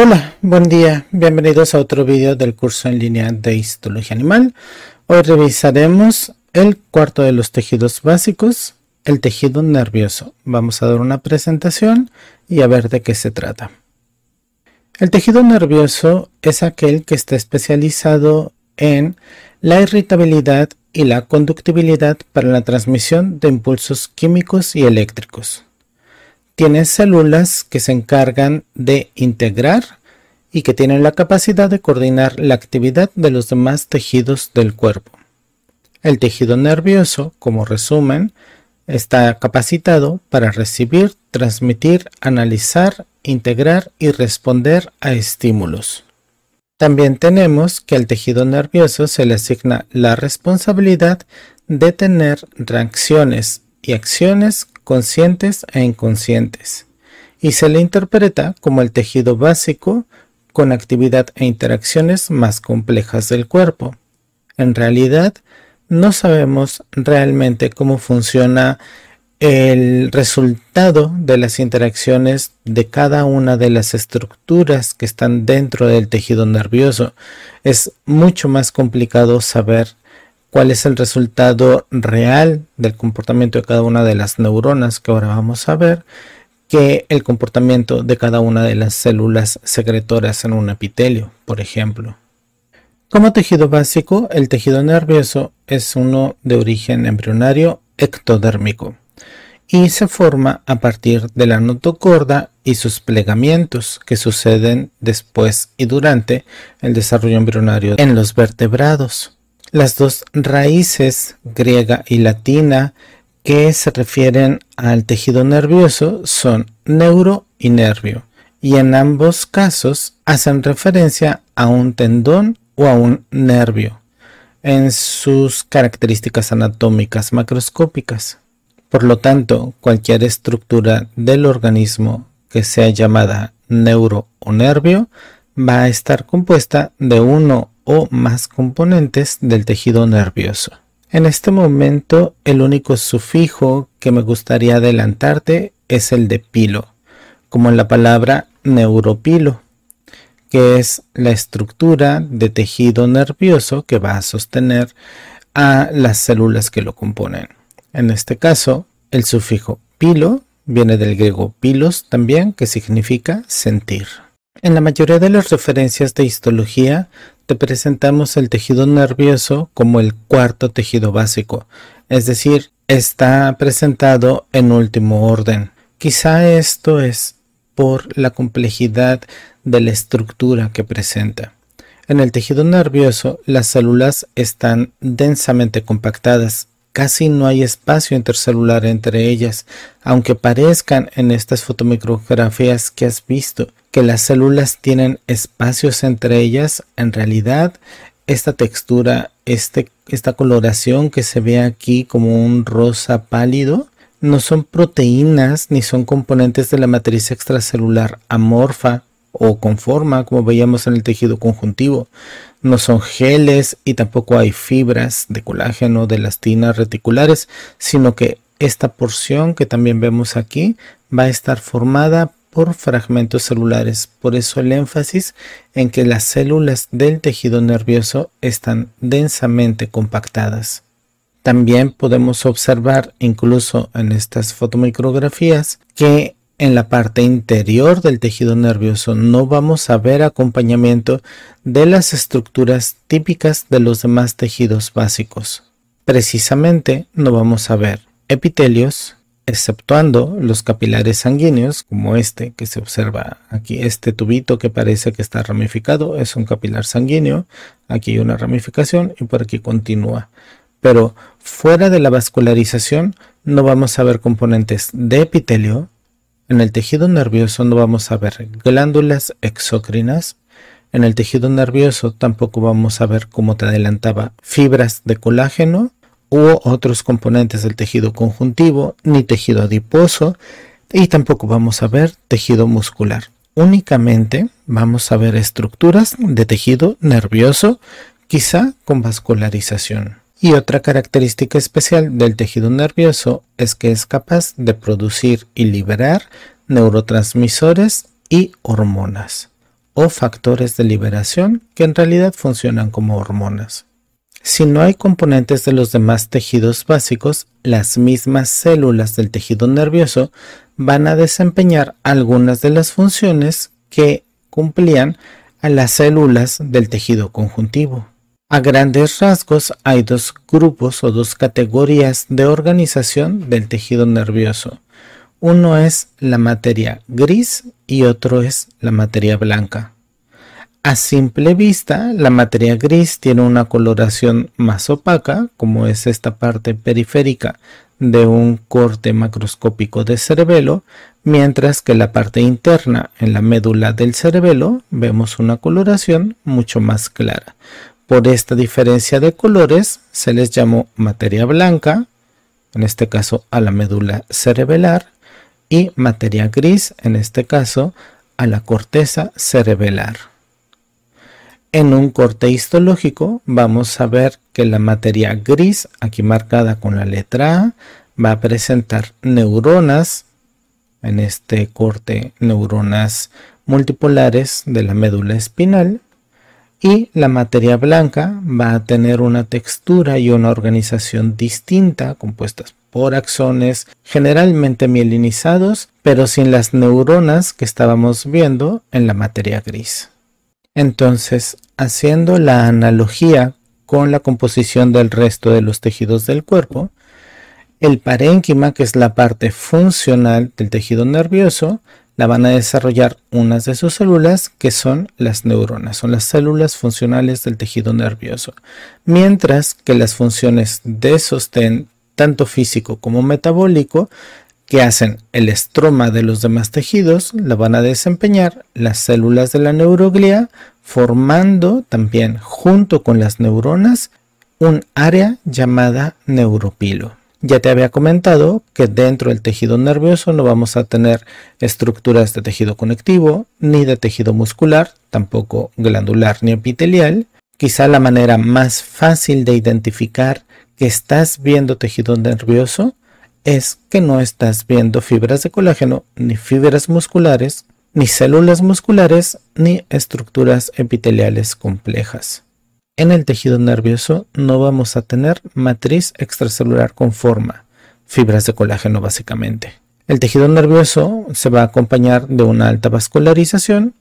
Hola, buen día, bienvenidos a otro vídeo del curso en línea de histología animal. Hoy revisaremos el cuarto de los tejidos básicos, el tejido nervioso. Vamos a dar una presentación y a ver de qué se trata. El tejido nervioso es aquel que está especializado en la irritabilidad y la conductibilidad para la transmisión de impulsos químicos y eléctricos. Tiene células que se encargan de integrar y que tienen la capacidad de coordinar la actividad de los demás tejidos del cuerpo. El tejido nervioso, como resumen, está capacitado para recibir, transmitir, analizar, integrar y responder a estímulos. También tenemos que al tejido nervioso se le asigna la responsabilidad de tener reacciones y acciones conscientes e inconscientes, y se le interpreta como el tejido básico con actividad e interacciones más complejas del cuerpo. En realidad, no sabemos realmente cómo funciona el resultado de las interacciones de cada una de las estructuras que están dentro del tejido nervioso. Es mucho más complicado saber cuál es el resultado real del comportamiento de cada una de las neuronas que ahora vamos a ver, que el comportamiento de cada una de las células secretoras en un epitelio, por ejemplo. Como tejido básico, el tejido nervioso es uno de origen embrionario ectodérmico y se forma a partir de la notocorda y sus plegamientos que suceden después y durante el desarrollo embrionario en los vertebrados las dos raíces griega y latina que se refieren al tejido nervioso son neuro y nervio, y en ambos casos hacen referencia a un tendón o a un nervio en sus características anatómicas macroscópicas. Por lo tanto, cualquier estructura del organismo que sea llamada neuro o nervio va a estar compuesta de uno o más componentes del tejido nervioso. En este momento el único sufijo que me gustaría adelantarte es el de pilo, como en la palabra neuropilo, que es la estructura de tejido nervioso que va a sostener a las células que lo componen. En este caso, el sufijo pilo viene del griego pilos también, que significa sentir. En la mayoría de las referencias de histología te presentamos el tejido nervioso como el cuarto tejido básico, es decir, está presentado en último orden. Quizá esto es por la complejidad de la estructura que presenta. En el tejido nervioso, las células están densamente compactadas. Casi no hay espacio intercelular entre ellas, aunque parezcan en estas fotomicrografías que has visto que las células tienen espacios entre ellas, en realidad esta textura, este, esta coloración que se ve aquí como un rosa pálido, no son proteínas ni son componentes de la matriz extracelular amorfa o conforma como veíamos en el tejido conjuntivo. No son geles y tampoco hay fibras de colágeno, de tinas reticulares, sino que esta porción que también vemos aquí va a estar formada por fragmentos celulares, por eso el énfasis en que las células del tejido nervioso están densamente compactadas. También podemos observar, incluso en estas fotomicrografías, que en la parte interior del tejido nervioso no vamos a ver acompañamiento de las estructuras típicas de los demás tejidos básicos. Precisamente no vamos a ver epitelios, exceptuando los capilares sanguíneos, como este que se observa aquí, este tubito que parece que está ramificado, es un capilar sanguíneo, aquí hay una ramificación y por aquí continúa. Pero fuera de la vascularización no vamos a ver componentes de epitelio, en el tejido nervioso no vamos a ver glándulas exócrinas, en el tejido nervioso tampoco vamos a ver, como te adelantaba, fibras de colágeno, u otros componentes del tejido conjuntivo, ni tejido adiposo, y tampoco vamos a ver tejido muscular. Únicamente vamos a ver estructuras de tejido nervioso, quizá con vascularización. Y otra característica especial del tejido nervioso es que es capaz de producir y liberar neurotransmisores y hormonas o factores de liberación que en realidad funcionan como hormonas. Si no hay componentes de los demás tejidos básicos, las mismas células del tejido nervioso van a desempeñar algunas de las funciones que cumplían a las células del tejido conjuntivo. A grandes rasgos hay dos grupos o dos categorías de organización del tejido nervioso. Uno es la materia gris y otro es la materia blanca. A simple vista, la materia gris tiene una coloración más opaca, como es esta parte periférica de un corte macroscópico de cerebelo, mientras que la parte interna, en la médula del cerebelo, vemos una coloración mucho más clara. Por esta diferencia de colores se les llamó materia blanca, en este caso a la médula cerebelar, y materia gris, en este caso a la corteza cerebelar. En un corte histológico vamos a ver que la materia gris, aquí marcada con la letra A, va a presentar neuronas, en este corte neuronas multipolares de la médula espinal, y la materia blanca va a tener una textura y una organización distinta, compuestas por axones generalmente mielinizados, pero sin las neuronas que estábamos viendo en la materia gris. Entonces, haciendo la analogía con la composición del resto de los tejidos del cuerpo, el parénquima, que es la parte funcional del tejido nervioso, la van a desarrollar unas de sus células, que son las neuronas, son las células funcionales del tejido nervioso. Mientras que las funciones de sostén, tanto físico como metabólico, que hacen el estroma de los demás tejidos, la van a desempeñar las células de la neuroglía, formando también junto con las neuronas un área llamada neuropilo. Ya te había comentado que dentro del tejido nervioso no vamos a tener estructuras de tejido conectivo, ni de tejido muscular, tampoco glandular ni epitelial. Quizá la manera más fácil de identificar que estás viendo tejido nervioso es que no estás viendo fibras de colágeno, ni fibras musculares, ni células musculares, ni estructuras epiteliales complejas. En el tejido nervioso no vamos a tener matriz extracelular con forma, fibras de colágeno básicamente. El tejido nervioso se va a acompañar de una alta vascularización.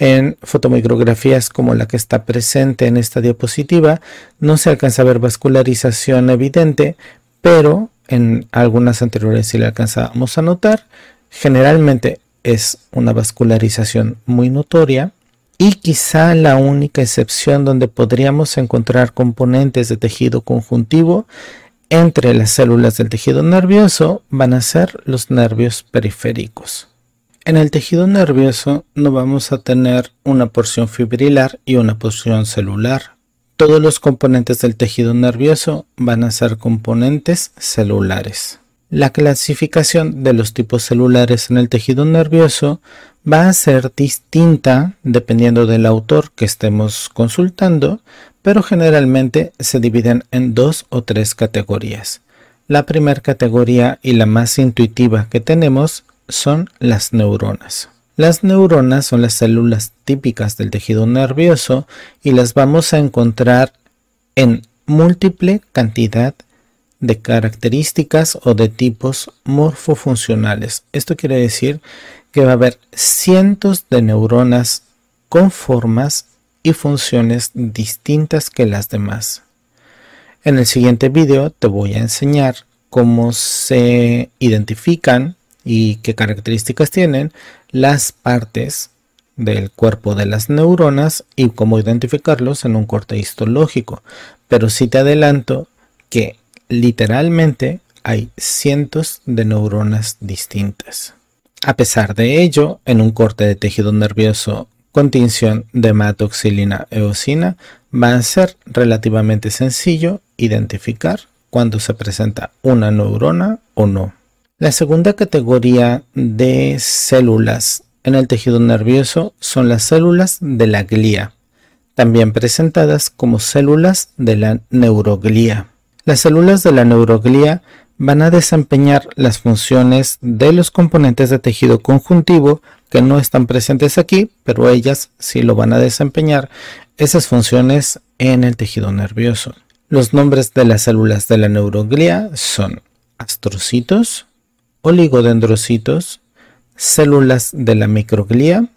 En fotomicrografías como la que está presente en esta diapositiva no se alcanza a ver vascularización evidente, pero en algunas anteriores si la alcanzamos a notar. Generalmente es una vascularización muy notoria y quizá la única excepción donde podríamos encontrar componentes de tejido conjuntivo entre las células del tejido nervioso van a ser los nervios periféricos. En el tejido nervioso no vamos a tener una porción fibrilar y una porción celular, todos los componentes del tejido nervioso van a ser componentes celulares. La clasificación de los tipos celulares en el tejido nervioso va a ser distinta dependiendo del autor que estemos consultando, pero generalmente se dividen en dos o tres categorías. La primera categoría y la más intuitiva que tenemos son las neuronas. Las neuronas son las células típicas del tejido nervioso y las vamos a encontrar en múltiple cantidad de características o de tipos morfofuncionales. Esto quiere decir que va a haber cientos de neuronas con formas y funciones distintas que las demás. En el siguiente video te voy a enseñar cómo se identifican y qué características tienen las partes del cuerpo de las neuronas y cómo identificarlos en un corte histológico. Pero sí te adelanto que literalmente hay cientos de neuronas distintas. A pesar de ello, en un corte de tejido nervioso con tinción de hematoxilina eosina va a ser relativamente sencillo identificar cuando se presenta una neurona o no. La segunda categoría de células en el tejido nervioso son las células de la glía, también presentadas como células de la neuroglía. Las células de la neuroglía van a desempeñar las funciones de los componentes de tejido conjuntivo que no están presentes aquí, pero ellas sí lo van a desempeñar esas funciones en el tejido nervioso. Los nombres de las células de la neuroglía son astrocitos, oligodendrocitos, células de la microglía,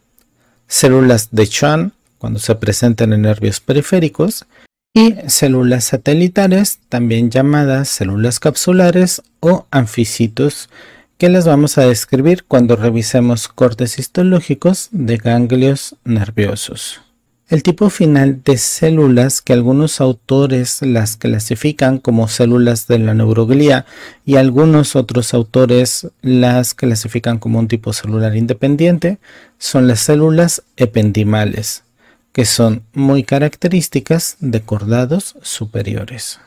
células de Schwann cuando se presentan en nervios periféricos y células satelitares también llamadas células capsulares o anfisitos, que las vamos a describir cuando revisemos cortes histológicos de ganglios nerviosos. El tipo final de células que algunos autores las clasifican como células de la neuroglía y algunos otros autores las clasifican como un tipo celular independiente son las células ependimales, que son muy características de cordados superiores.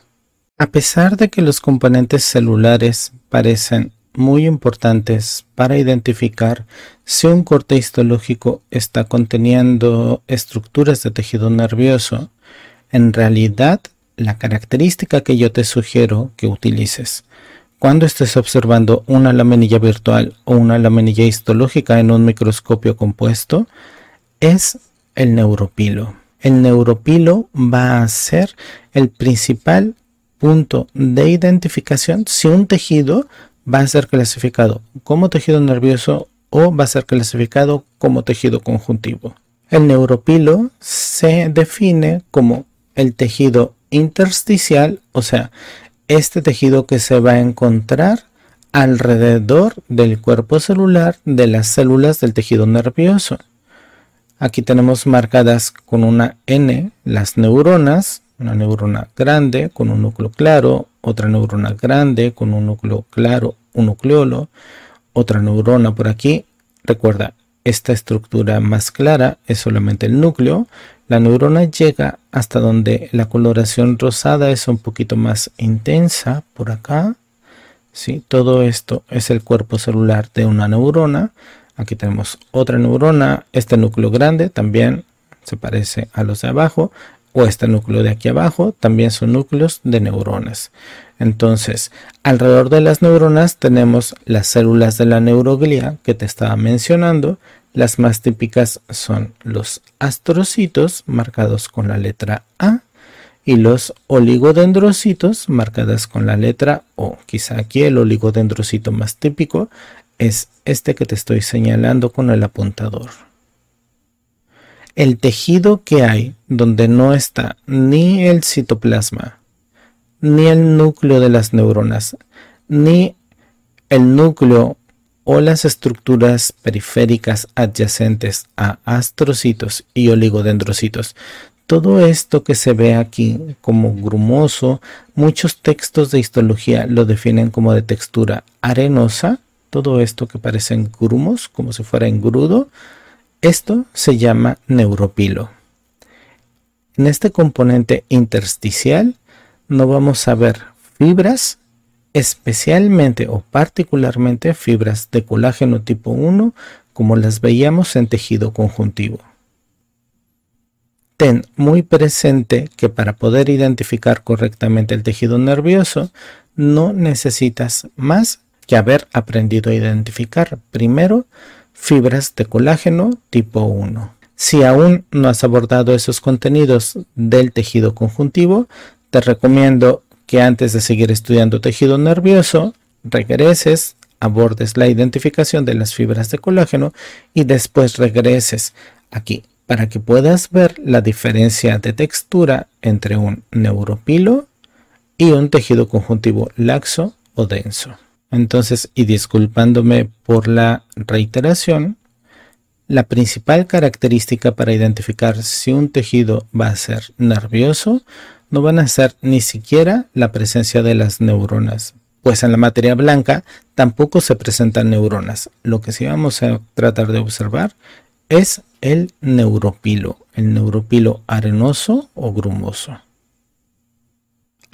A pesar de que los componentes celulares parecen muy importantes para identificar si un corte histológico está conteniendo estructuras de tejido nervioso. En realidad, la característica que yo te sugiero que utilices cuando estés observando una laminilla virtual o una laminilla histológica en un microscopio compuesto es el neuropilo. El neuropilo va a ser el principal punto de identificación si un tejido va a ser clasificado como tejido nervioso o va a ser clasificado como tejido conjuntivo. El neuropilo se define como el tejido intersticial, o sea, este tejido que se va a encontrar alrededor del cuerpo celular de las células del tejido nervioso. Aquí tenemos marcadas con una N las neuronas una neurona grande con un núcleo claro, otra neurona grande con un núcleo claro, un nucleolo, otra neurona por aquí. Recuerda, esta estructura más clara es solamente el núcleo. La neurona llega hasta donde la coloración rosada es un poquito más intensa por acá. ¿sí? Todo esto es el cuerpo celular de una neurona. Aquí tenemos otra neurona, este núcleo grande también se parece a los de abajo o este núcleo de aquí abajo también son núcleos de neuronas. Entonces, alrededor de las neuronas tenemos las células de la neuroglía que te estaba mencionando. Las más típicas son los astrocitos marcados con la letra A y los oligodendrocitos marcadas con la letra O. Quizá aquí el oligodendrocito más típico es este que te estoy señalando con el apuntador el tejido que hay donde no está ni el citoplasma, ni el núcleo de las neuronas, ni el núcleo o las estructuras periféricas adyacentes a astrocitos y oligodendrocitos. Todo esto que se ve aquí como grumoso, muchos textos de histología lo definen como de textura arenosa, todo esto que parece en grumos, como si fuera engrudo, esto se llama neuropilo. En este componente intersticial no vamos a ver fibras, especialmente o particularmente fibras de colágeno tipo 1 como las veíamos en tejido conjuntivo. Ten muy presente que para poder identificar correctamente el tejido nervioso no necesitas más que haber aprendido a identificar primero fibras de colágeno tipo 1. Si aún no has abordado esos contenidos del tejido conjuntivo, te recomiendo que antes de seguir estudiando tejido nervioso, regreses, abordes la identificación de las fibras de colágeno y después regreses aquí para que puedas ver la diferencia de textura entre un neuropilo y un tejido conjuntivo laxo o denso. Entonces, y disculpándome por la reiteración, la principal característica para identificar si un tejido va a ser nervioso no van a ser ni siquiera la presencia de las neuronas, pues en la materia blanca tampoco se presentan neuronas. Lo que sí vamos a tratar de observar es el neuropilo, el neuropilo arenoso o grumoso.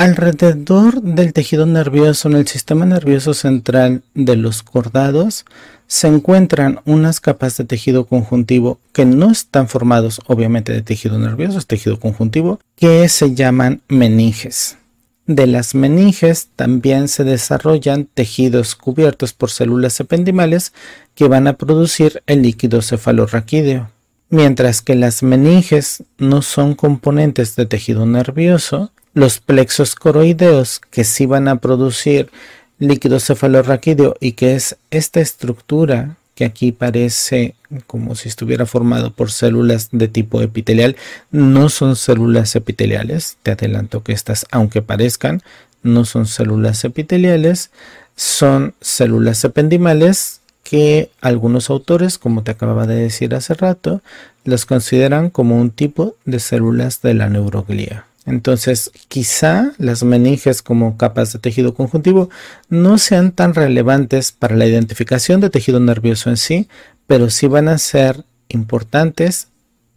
Alrededor del tejido nervioso, en el sistema nervioso central de los cordados, se encuentran unas capas de tejido conjuntivo que no están formados obviamente de tejido nervioso, es tejido conjuntivo, que se llaman meninges. De las meninges también se desarrollan tejidos cubiertos por células ependimales que van a producir el líquido cefalorraquídeo. Mientras que las meninges no son componentes de tejido nervioso, los plexos coroideos que sí van a producir líquido cefalorraquídeo y que es esta estructura que aquí parece como si estuviera formado por células de tipo epitelial, no son células epiteliales, te adelanto que estas, aunque parezcan, no son células epiteliales, son células ependimales que algunos autores, como te acababa de decir hace rato, las consideran como un tipo de células de la neuroglía. Entonces, quizá las meninges como capas de tejido conjuntivo no sean tan relevantes para la identificación de tejido nervioso en sí, pero sí van a ser importantes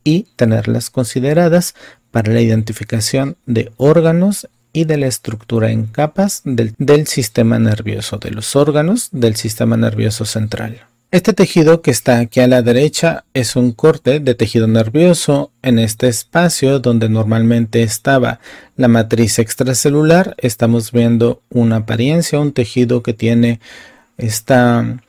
y tenerlas consideradas para la identificación de órganos y de la estructura en capas del, sistema nervioso, de los órganos del sistema nervioso central. Este tejido que está aquí a la derecha es un corte de tejido nervioso en este espacio donde normalmente estaba la matriz extracelular. Estamos viendo una apariencia, un tejido que tiene esta,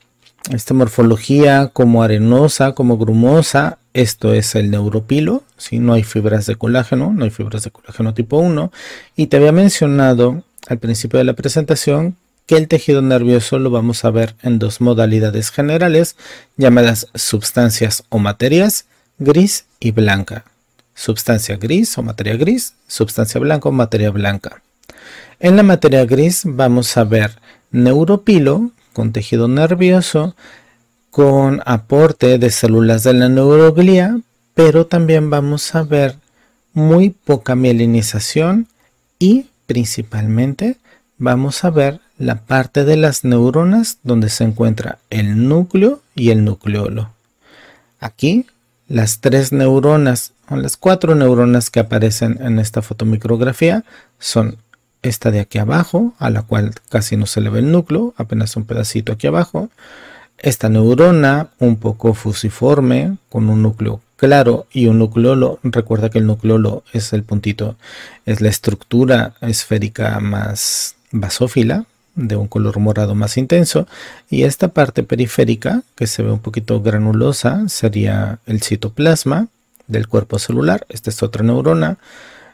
esta morfología como arenosa, como grumosa. Esto es el neuropilo, si no hay fibras de colágeno, no hay fibras de colágeno tipo 1. Y te había mencionado al principio de la presentación que el tejido nervioso lo vamos a ver en dos modalidades generales llamadas sustancias o materias, gris y blanca. Sustancia gris o materia gris, sustancia blanca o materia blanca. En la materia gris vamos a ver neuropilo con tejido nervioso, con aporte de células de la neuroglía, pero también vamos a ver muy poca mielinización y principalmente vamos a ver la parte de las neuronas donde se encuentra el núcleo y el nucleolo. Aquí las tres neuronas o las cuatro neuronas que aparecen en esta fotomicrografía son esta de aquí abajo, a la cual casi no se le ve el núcleo, apenas un pedacito aquí abajo. Esta neurona un poco fusiforme, con un núcleo claro y un nucleolo. Recuerda que el nucleolo es el puntito, es la estructura esférica más basófila, de un color morado más intenso y esta parte periférica que se ve un poquito granulosa sería el citoplasma del cuerpo celular. Esta es otra neurona,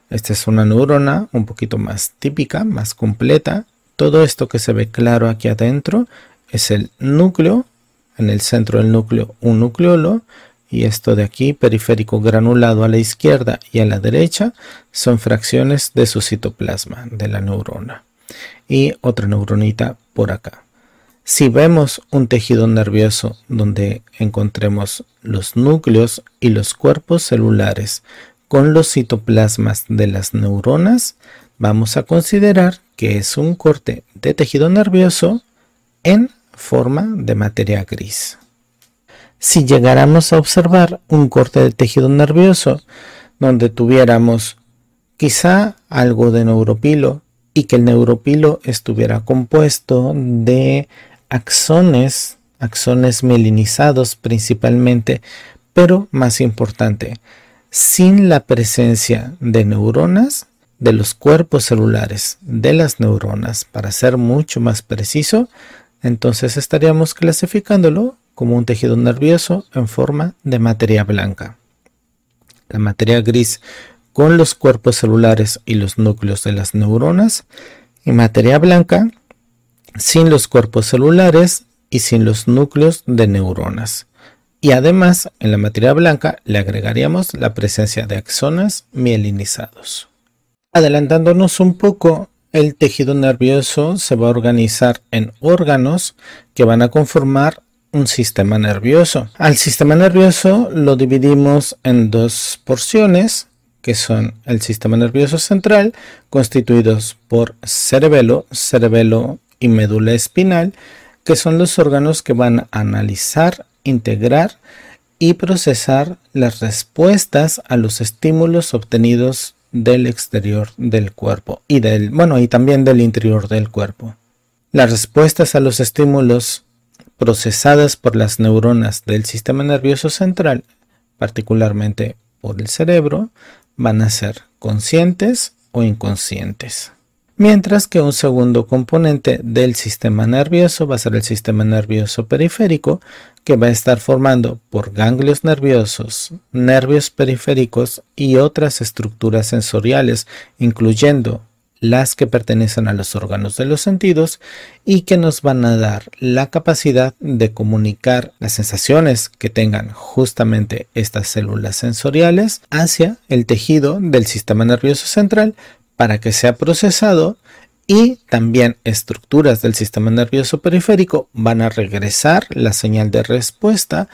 esta es una neurona un poquito más típica, más completa. Todo esto que se ve claro aquí adentro es el núcleo, en el centro del núcleo un nucleolo y esto de aquí, periférico granulado a la izquierda y a la derecha, son fracciones de su citoplasma, de la neurona y otra neuronita por acá. Si vemos un tejido nervioso donde encontremos los núcleos y los cuerpos celulares con los citoplasmas de las neuronas, vamos a considerar que es un corte de tejido nervioso en forma de materia gris. Si llegáramos a observar un corte de tejido nervioso donde tuviéramos quizá algo de neuropilo, y que el neuropilo estuviera compuesto de axones, axones melinizados principalmente, pero más importante, sin la presencia de neuronas, de los cuerpos celulares, de las neuronas, para ser mucho más preciso, entonces estaríamos clasificándolo como un tejido nervioso en forma de materia blanca. La materia gris con los cuerpos celulares y los núcleos de las neuronas y materia blanca sin los cuerpos celulares y sin los núcleos de neuronas. Y además, en la materia blanca le agregaríamos la presencia de axonas mielinizados. Adelantándonos un poco, el tejido nervioso se va a organizar en órganos que van a conformar un sistema nervioso. Al sistema nervioso lo dividimos en dos porciones, que son el sistema nervioso central, constituidos por cerebelo, cerebelo y médula espinal, que son los órganos que van a analizar, integrar y procesar las respuestas a los estímulos obtenidos del exterior del cuerpo y del, bueno, y también del interior del cuerpo. Las respuestas a los estímulos procesadas por las neuronas del sistema nervioso central, particularmente por el cerebro, van a ser conscientes o inconscientes. Mientras que un segundo componente del sistema nervioso va a ser el sistema nervioso periférico, que va a estar formando por ganglios nerviosos, nervios periféricos y otras estructuras sensoriales, incluyendo las que pertenecen a los órganos de los sentidos y que nos van a dar la capacidad de comunicar las sensaciones que tengan justamente estas células sensoriales hacia el tejido del sistema nervioso central para que sea procesado y también estructuras del sistema nervioso periférico van a regresar la señal de respuesta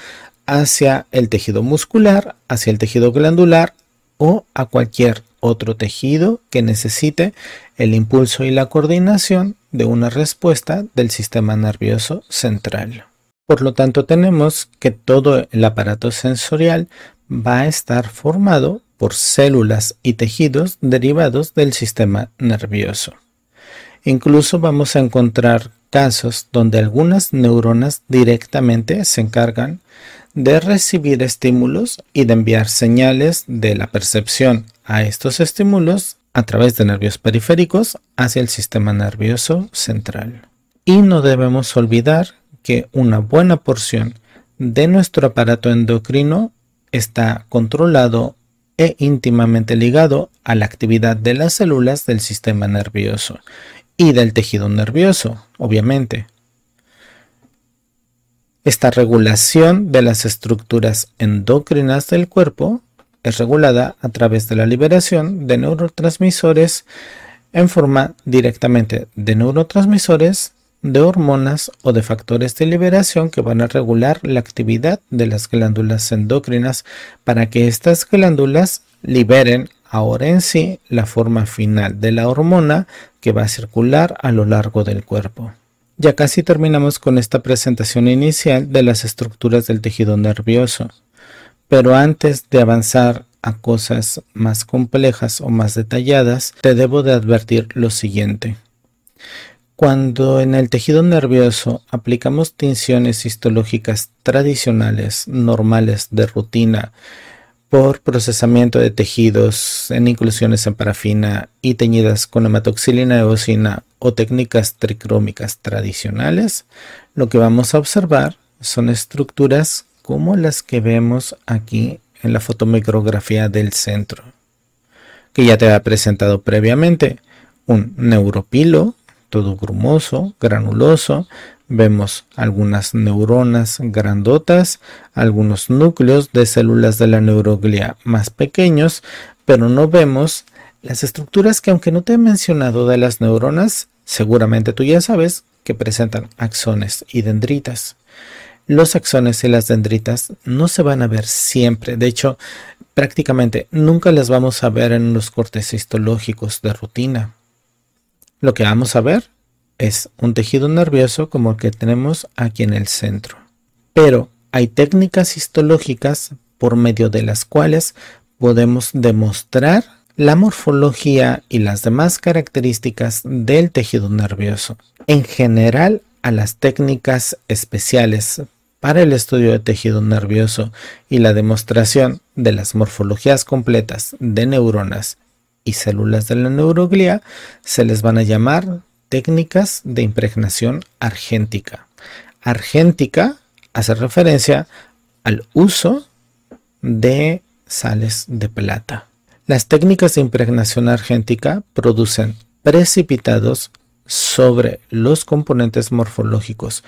hacia el tejido muscular, hacia el tejido glandular o a cualquier otro tejido que necesite el impulso y la coordinación de una respuesta del sistema nervioso central. Por lo tanto, tenemos que todo el aparato sensorial va a estar formado por células y tejidos derivados del sistema nervioso. Incluso vamos a encontrar casos donde algunas neuronas directamente se encargan de recibir estímulos y de enviar señales de la percepción a estos estímulos a través de nervios periféricos hacia el sistema nervioso central. Y no debemos olvidar que una buena porción de nuestro aparato endocrino está controlado e íntimamente ligado a la actividad de las células del sistema nervioso y del tejido nervioso, obviamente, esta regulación de las estructuras endocrinas del cuerpo es regulada a través de la liberación de neurotransmisores en forma directamente de neurotransmisores, de hormonas o de factores de liberación que van a regular la actividad de las glándulas endocrinas para que estas glándulas liberen ahora en sí la forma final de la hormona que va a circular a lo largo del cuerpo. Ya casi terminamos con esta presentación inicial de las estructuras del tejido nervioso, pero antes de avanzar a cosas más complejas o más detalladas, te debo de advertir lo siguiente. Cuando en el tejido nervioso aplicamos tinciones histológicas tradicionales, normales, de rutina, por procesamiento de tejidos en inclusiones en parafina y teñidas con hematoxilina de bocina o técnicas tricrómicas tradicionales, lo que vamos a observar son estructuras como las que vemos aquí en la fotomicrografía del centro, que ya te había presentado previamente, un neuropilo todo grumoso, granuloso. Vemos algunas neuronas grandotas, algunos núcleos de células de la neuroglia más pequeños, pero no vemos las estructuras que aunque no te he mencionado de las neuronas, seguramente tú ya sabes que presentan axones y dendritas. Los axones y las dendritas no se van a ver siempre, de hecho, prácticamente nunca las vamos a ver en los cortes histológicos de rutina. Lo que vamos a ver es un tejido nervioso como el que tenemos aquí en el centro. Pero hay técnicas histológicas por medio de las cuales podemos demostrar la morfología y las demás características del tejido nervioso. En general, a las técnicas especiales para el estudio de tejido nervioso y la demostración de las morfologías completas de neuronas y células de la neuroglia se les van a llamar técnicas de impregnación argéntica. Argéntica hace referencia al uso de sales de plata. Las técnicas de impregnación argéntica producen precipitados sobre los componentes morfológicos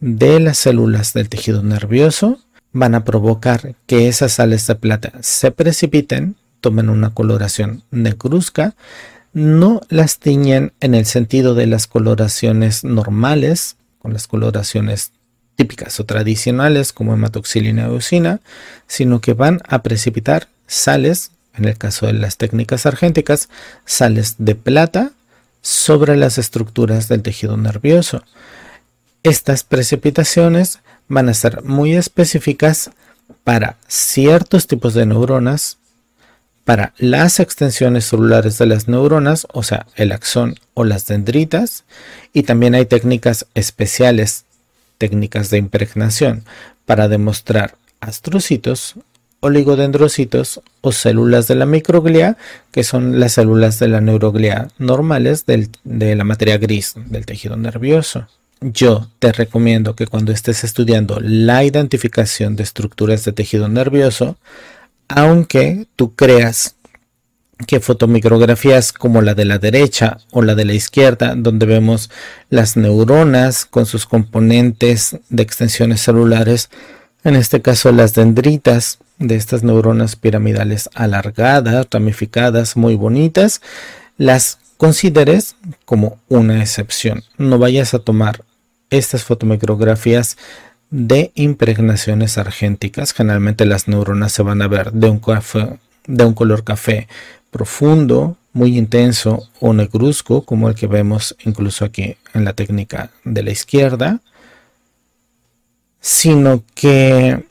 de las células del tejido nervioso, van a provocar que esas sales de plata se precipiten tomen una coloración negruzca, no las tiñen en el sentido de las coloraciones normales, con las coloraciones típicas o tradicionales como hematoxilina y usina sino que van a precipitar sales, en el caso de las técnicas argénticas, sales de plata sobre las estructuras del tejido nervioso. Estas precipitaciones van a ser muy específicas para ciertos tipos de neuronas, para las extensiones celulares de las neuronas, o sea, el axón o las dendritas, y también hay técnicas especiales, técnicas de impregnación, para demostrar astrocitos, oligodendrocitos o células de la microglia, que son las células de la neuroglia normales de la materia gris del tejido nervioso. Yo te recomiendo que cuando estés estudiando la identificación de estructuras de tejido nervioso, aunque tú creas que fotomicrografías como la de la derecha o la de la izquierda, donde vemos las neuronas con sus componentes de extensiones celulares, en este caso las dendritas de estas neuronas piramidales alargadas, ramificadas, muy bonitas, las consideres como una excepción. No vayas a tomar estas fotomicrografías de impregnaciones argénticas. Generalmente las neuronas se van a ver de un, de un color café profundo, muy intenso o negruzco, como el que vemos incluso aquí en la técnica de la izquierda, sino que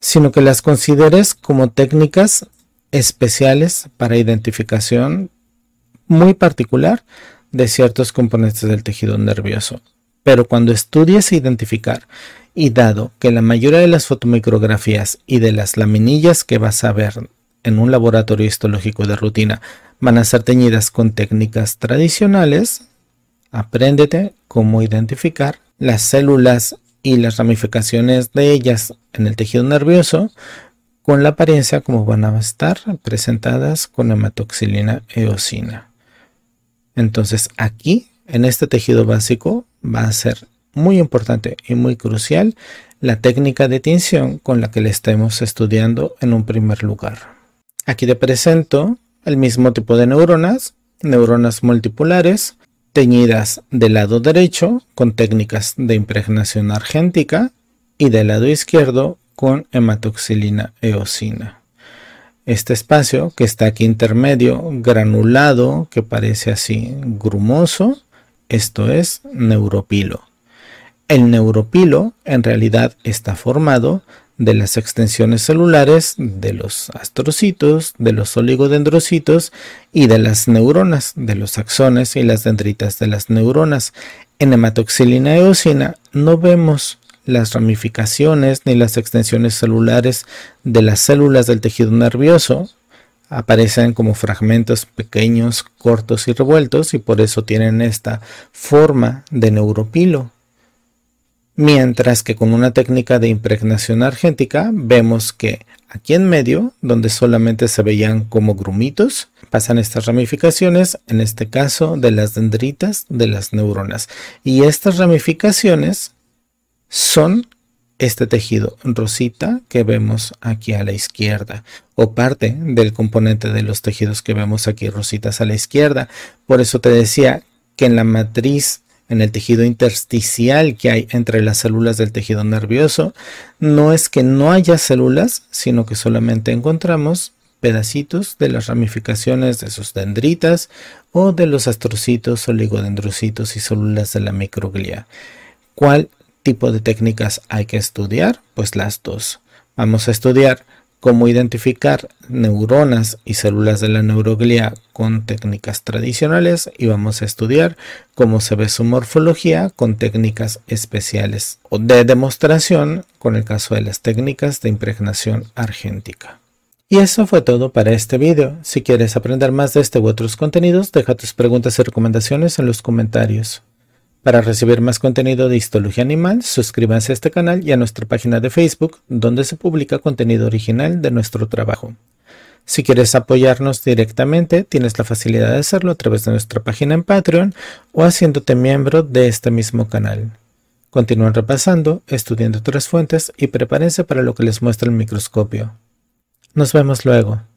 sino que las consideres como técnicas especiales para identificación muy particular de ciertos componentes del tejido nervioso. Pero cuando estudias e identificar, y dado que la mayoría de las fotomicrografías y de las laminillas que vas a ver en un laboratorio histológico de rutina van a ser teñidas con técnicas tradicionales, apréndete cómo identificar las células y las ramificaciones de ellas en el tejido nervioso con la apariencia como van a estar presentadas con hematoxilina eosina. Entonces aquí, en este tejido básico, va a ser muy importante y muy crucial la técnica de tinción con la que le estemos estudiando en un primer lugar. Aquí te presento el mismo tipo de neuronas, neuronas multipolares, teñidas del lado derecho con técnicas de impregnación argéntica y del lado izquierdo con hematoxilina eosina este espacio que está aquí intermedio, granulado, que parece así grumoso, esto es neuropilo. El neuropilo en realidad está formado de las extensiones celulares de los astrocitos, de los oligodendrocitos y de las neuronas, de los axones y las dendritas de las neuronas. En hematoxilina eosina no vemos las ramificaciones ni las extensiones celulares de las células del tejido nervioso. Aparecen como fragmentos pequeños, cortos y revueltos y por eso tienen esta forma de neuropilo. Mientras que con una técnica de impregnación argéntica vemos que aquí en medio, donde solamente se veían como grumitos, pasan estas ramificaciones, en este caso de las dendritas de las neuronas. Y estas ramificaciones son este tejido rosita que vemos aquí a la izquierda o parte del componente de los tejidos que vemos aquí rositas a la izquierda. Por eso te decía que en la matriz, en el tejido intersticial que hay entre las células del tejido nervioso, no es que no haya células, sino que solamente encontramos pedacitos de las ramificaciones de sus dendritas o de los astrocitos, oligodendrocitos y células de la microglia. ¿Cuál tipo de técnicas hay que estudiar? Pues las dos. Vamos a estudiar cómo identificar neuronas y células de la neuroglía con técnicas tradicionales y vamos a estudiar cómo se ve su morfología con técnicas especiales o de demostración con el caso de las técnicas de impregnación argéntica. Y eso fue todo para este video. Si quieres aprender más de este u otros contenidos, deja tus preguntas y recomendaciones en los comentarios. Para recibir más contenido de Histología Animal, suscríbanse a este canal y a nuestra página de Facebook, donde se publica contenido original de nuestro trabajo. Si quieres apoyarnos directamente, tienes la facilidad de hacerlo a través de nuestra página en Patreon o haciéndote miembro de este mismo canal. Continúen repasando, estudiando otras fuentes y prepárense para lo que les muestra el microscopio. Nos vemos luego.